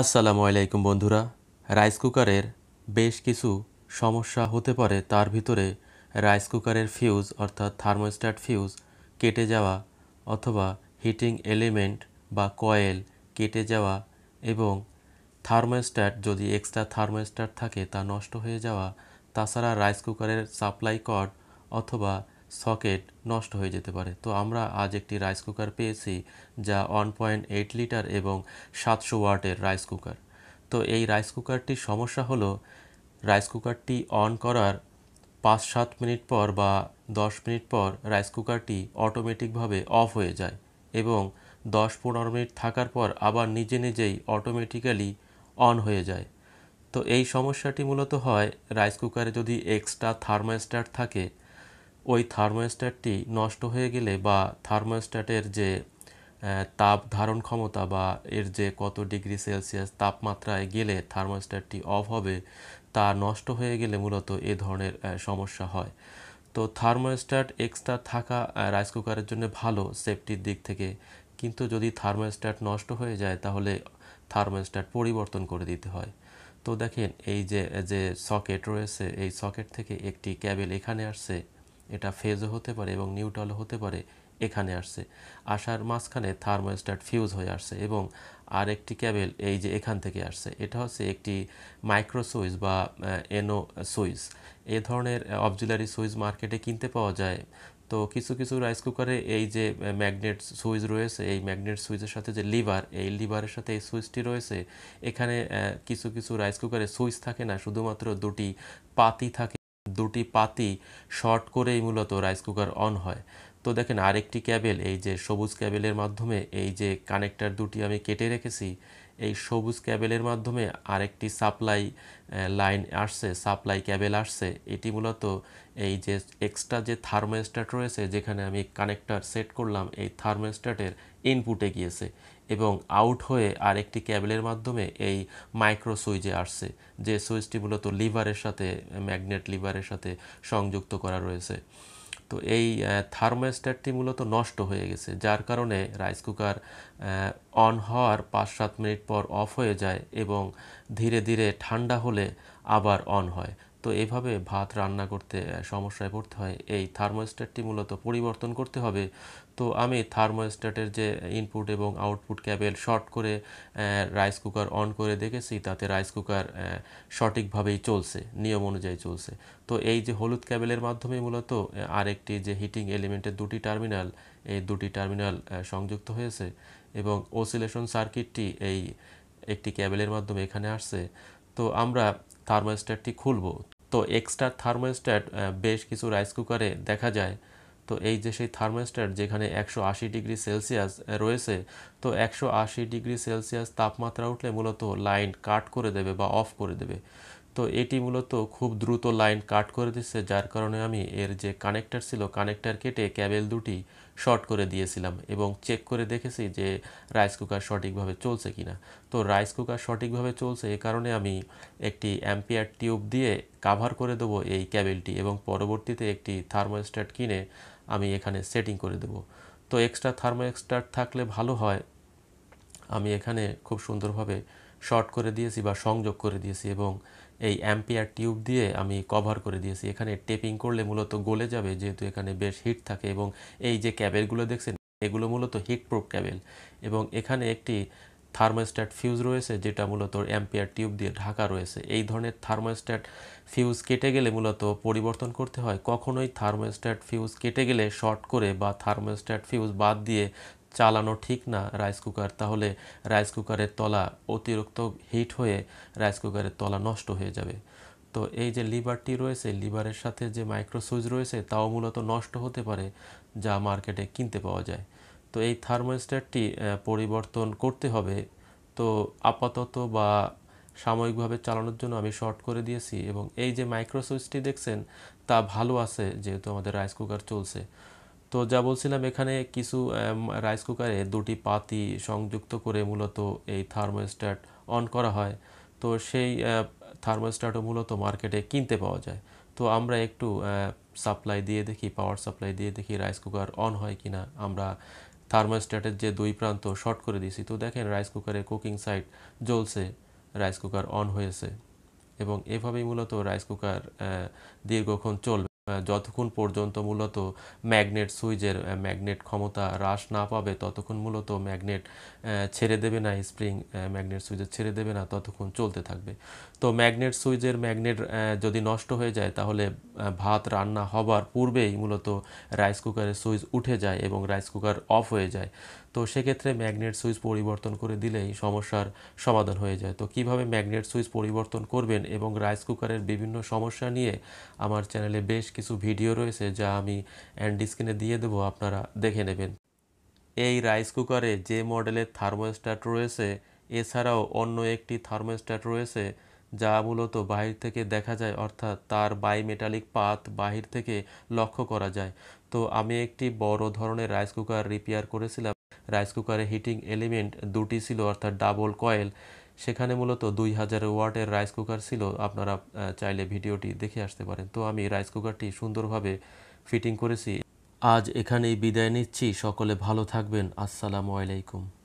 আসসালামু আলাইকুম বন্ধুরা রাইস কুকারের বেশ কিছু সমস্যা হতে পারে তার ভিতরে রাইস কুকারের ফিউজ অর্থাৎ থার্মোস্ট্যাট ফিউজ কেটে যাওয়া অথবা হিটিং এলিমেন্ট বা কয়েল কেটে যাওয়া এবং থার্মোস্ট্যাট যদি এক্সট্রা থার্মোস্ট্যাট থাকে তা নষ্ট হয়ে যাওয়া তাছাড়া রাইস কুকারের সাপ্লাই কর্ড অথবা সকেট নষ্ট হয়ে যেতে পারে তো আমরা আজ একটি রাইস কুকার পেয়েছি যা ওয়ান পয়েন্ট এইট লিটার এবং সাতশো ওয়াটের রাইস কুকার তো এই রাইস কুকারটির সমস্যা হলো রাইস কুকারটি অন করার পাঁচ সাত মিনিট পর বা দশ মিনিট পর রাইস কুকারটি অটোমেটিকভাবে অফ হয়ে যায় এবং দশ পনেরো মিনিট থাকার পর আবার নিজে নিজেই অটোমেটিক্যালি অন হয়ে যায় তো এই সমস্যাটি মূলত হয় রাইস কুকারে যদি এক্সট্রা থার্মোস্ট্যাট থাকে ওই থার্মোস্ট্যাটটি নষ্ট হয়ে গেলে বা থার্মোস্ট্যাটের যে তাপ ধারণ ক্ষমতা বা এর যে কত ডিগ্রি সেলসিয়াস তাপমাত্রায় গেলে থার্মোস্ট্যাটটি অফ হবে তা নষ্ট হয়ে গেলে মূলত এ ধরনের সমস্যা হয় তো থার্মোস্ট্যাট এক্সট্রা থাকা রাইস কুকারের জন্য ভালো সেফটির দিক থেকে কিন্তু যদি থার্মোস্ট্যাট নষ্ট হয়ে যায় তাহলে থার্মোস্ট্যাট পরিবর্তন করে দিতে হয় তো দেখেন এই যে যে সকেট রয়েছে এই সকেট থেকে একটি ক্যাবেল এখানে আসছে এটা ফেজও হতে পারে এবং নিউট্রালও হতে পারে এখানে আসছে আসার মাঝখানে থার্মোস্ট্যাট ফিউজ হয়ে আসছে এবং আর একটি ক্যাবেল এই যে এখান থেকে আসছে এটা হচ্ছে একটি মাইক্রো সুইচ বা এনো সুইচ এ ধরনের অবজুলারি সুইচ মার্কেটে কিনতে পাওয়া যায় তো কিছু কিছু রাইস কুকারে এই যে ম্যাগনেট সুইচ রয়েছে এই ম্যাগনেট সুইচের সাথে যে লিভার এই লিভারের সাথে এই সুইচটি রয়েছে এখানে কিছু কিছু রাইস কুকারে সুইচ থাকে না শুধুমাত্র দুটি পাতি থাকে দুটি পাতি শর্ট করেই মূলত রাইস কুকার অন হয় তো দেখেন আরেকটি ক্যাবেল এই যে সবুজ ক্যাবেলের মাধ্যমে এই যে কানেক্টার দুটি আমি কেটে রেখেছি এই সবুজ ক্যাবেলের মাধ্যমে আরেকটি সাপ্লাই লাইন আসছে সাপ্লাই ক্যাবেল আসছে এটি মূলত এই যে এক্সট্রা যে থার্মোস্ট্যাট রয়েছে যেখানে আমি কানেক্টার সেট করলাম এই থার্মোস্ট্যাটের ইনপুটে গিয়েছে এবং আউট হয়ে আরেকটি ক্যাবেলের মাধ্যমে এই মাইক্রো সুইচে আসছে যে সুইচটি মূলত লিভারের সাথে ম্যাগনেট লিভারের সাথে সংযুক্ত করা রয়েছে তো এই থার্মোস্ট্যাটটি মূলত নষ্ট হয়ে গেছে যার কারণে রাইস কুকার অন হওয়ার পাঁচ সাত মিনিট পর অফ হয়ে যায় এবং ধীরে ধীরে ঠান্ডা হলে আবার অন হয় তো এভাবে ভাত রান্না করতে সমস্যায় পড়তে হয় এই থার্মোস্ট্যাটটি মূলত পরিবর্তন করতে হবে তো আমি থার্মোস্ট্যাটের যে ইনপুট এবং আউটপুট ক্যাবেল শর্ট করে রাইস কুকার অন করে দেখেছি তাতে রাইস কুকার সঠিকভাবেই চলছে নিয়ম অনুযায়ী চলছে তো এই যে হলুদ ক্যাবেলের মাধ্যমে মূলত আরেকটি যে হিটিং এলিমেন্টের দুটি টার্মিনাল এই দুটি টার্মিনাল সংযুক্ত হয়েছে এবং ওসিলেশন সার্কিটটি এই একটি ক্যাবেলের মাধ্যমে এখানে আসছে তো আমরা থার্মোস্ট্যাটটি খুলব তো এক্সট্রা থার্মোস্ট্যাট বেশ কিছু রাইস কুকারে দেখা যায় তো এই যে সেই থার্মোস্ট্যাট যেখানে একশো আশি ডিগ্রি সেলসিয়াস রয়েছে তো একশো আশি ডিগ্রি সেলসিয়াস তাপমাত্রা উঠলে মূলত লাইন কাট করে দেবে বা অফ করে দেবে তো এটি মূলত খুব দ্রুত লাইন কাট করে দিচ্ছে যার কারণে আমি এর যে কানেক্টার ছিল কানেক্টার কেটে ক্যাবেল দুটি শর্ট করে দিয়েছিলাম এবং চেক করে দেখেছি যে রাইস কুকার সঠিকভাবে চলছে কিনা তো রাইস কুকার সঠিকভাবে চলছে এ কারণে আমি একটি অ্যাম্পিয়ার টিউব দিয়ে কাভার করে দেবো এই ক্যাবেলটি এবং পরবর্তীতে একটি থার্মোস্ট্যাট কিনে আমি এখানে সেটিং করে দেবো তো এক্সট্রা থার্মোস্ট্যাট থাকলে ভালো হয় আমি এখানে খুব সুন্দরভাবে শর্ট করে দিয়েছি বা সংযোগ করে দিয়েছি এবং এই অ্যাম্পিয়ার টিউব দিয়ে আমি কভার করে দিয়েছি এখানে টেপিং করলে মূলত গলে যাবে যেহেতু এখানে বেশ হিট থাকে এবং এই যে ক্যাবেলগুলো দেখছেন এগুলো মূলত হিট প্রুফ ক্যাবেল এবং এখানে একটি থার্মোস্ট্যাট ফিউজ রয়েছে যেটা মূলত অ্যাম্পিয়ার টিউব দিয়ে ঢাকা রয়েছে এই ধরনের থার্মোস্ট্যাট ফিউজ কেটে গেলে মূলত পরিবর্তন করতে হয় কখনোই থার্মোস্ট্যাট ফিউজ কেটে গেলে শর্ট করে বা থার্মোস্ট্যাট ফিউজ বাদ দিয়ে চালানো ঠিক না রাইস কুকার তাহলে রাইস কুকারের তলা অতিরিক্ত হিট হয়ে রাইস কুকারের তলা নষ্ট হয়ে যাবে তো এই যে লিভারটি রয়েছে লিভারের সাথে যে মাইক্রো সুইচ রয়েছে তাও মূলত নষ্ট হতে পারে যা মার্কেটে কিনতে পাওয়া যায় তো এই থার্মোস্ট্যাটটি পরিবর্তন করতে হবে তো আপাতত বা সাময়িকভাবে চালানোর জন্য আমি শর্ট করে দিয়েছি এবং এই যে মাইক্রোসুইচটি দেখছেন তা ভালো আছে যেহেতু আমাদের রাইস কুকার চলছে তো যা বলছিলাম এখানে কিছু রাইস কুকারে দুটি পাতি সংযুক্ত করে মূলত এই থার্মোস্ট্যাট অন করা হয় তো সেই থার্মোস্ট্যাটও মূলত মার্কেটে কিনতে পাওয়া যায় তো আমরা একটু সাপ্লাই দিয়ে দেখি পাওয়ার সাপ্লাই দিয়ে দেখি রাইস কুকার অন হয় কি না আমরা থার্মোস্ট্যাটের যে দুই প্রান্ত শর্ট করে দিয়েছি তো দেখেন রাইস কুকারে কুকিং সাইট জ্বলছে রাইস কুকার অন হয়েছে এবং এভাবেই মূলত রাইস কুকার দীর্ঘক্ষণ চলবে যতক্ষণ পর্যন্ত মূলত ম্যাগনেট সুইচের ম্যাগনেট ক্ষমতা হ্রাস না পাবে ততক্ষণ মূলত ম্যাগনেট ছেড়ে দেবে না স্প্রিং ম্যাগনেট সুইজের ছেড়ে দেবে না ততক্ষণ চলতে থাকবে তো ম্যাগনেট সুইচের ম্যাগনেট যদি নষ্ট হয়ে যায় তাহলে ভাত রান্না হবার পূর্বেই মূলত রাইস কুকারের সুইচ উঠে যায় এবং রাইস কুকার অফ হয়ে যায় তো সেক্ষেত্রে ম্যাগনেট সুইচ পরিবর্তন করে দিলেই সমস্যার সমাধান হয়ে যায় তো কিভাবে ম্যাগনেট সুইচ পরিবর্তন করবেন এবং রাইস কুকারের বিভিন্ন সমস্যা নিয়ে আমার চ্যানেলে বেশ কিছু ভিডিও রয়েছে যা আমি অ্যান্ড স্ক্রিনে দিয়ে দেবো আপনারা দেখে নেবেন এই রাইস কুকারে যে মডেলের থার্মোস্ট্যাট রয়েছে এছাড়াও অন্য একটি থার্মোস্ট্যাট রয়েছে যা মূলত বাহির থেকে দেখা যায় অর্থাৎ তার বাইমেটালিক পাত বাহির থেকে লক্ষ্য করা যায় তো আমি একটি বড় ধরনের রাইস কুকার রিপেয়ার করেছিলাম রাইস কুকারে হিটিং এলিমেন্ট দুটি ছিল অর্থাৎ ডাবল কয়েল সেখানে মূলত দুই হাজার ওয়াটের রাইস কুকার ছিল আপনারা চাইলে ভিডিওটি দেখে আসতে পারেন তো আমি রাইস কুকারটি সুন্দরভাবে ফিটিং করেছি আজ এখানেই বিদায় নিচ্ছি সকলে ভালো থাকবেন আসসালামু আলাইকুম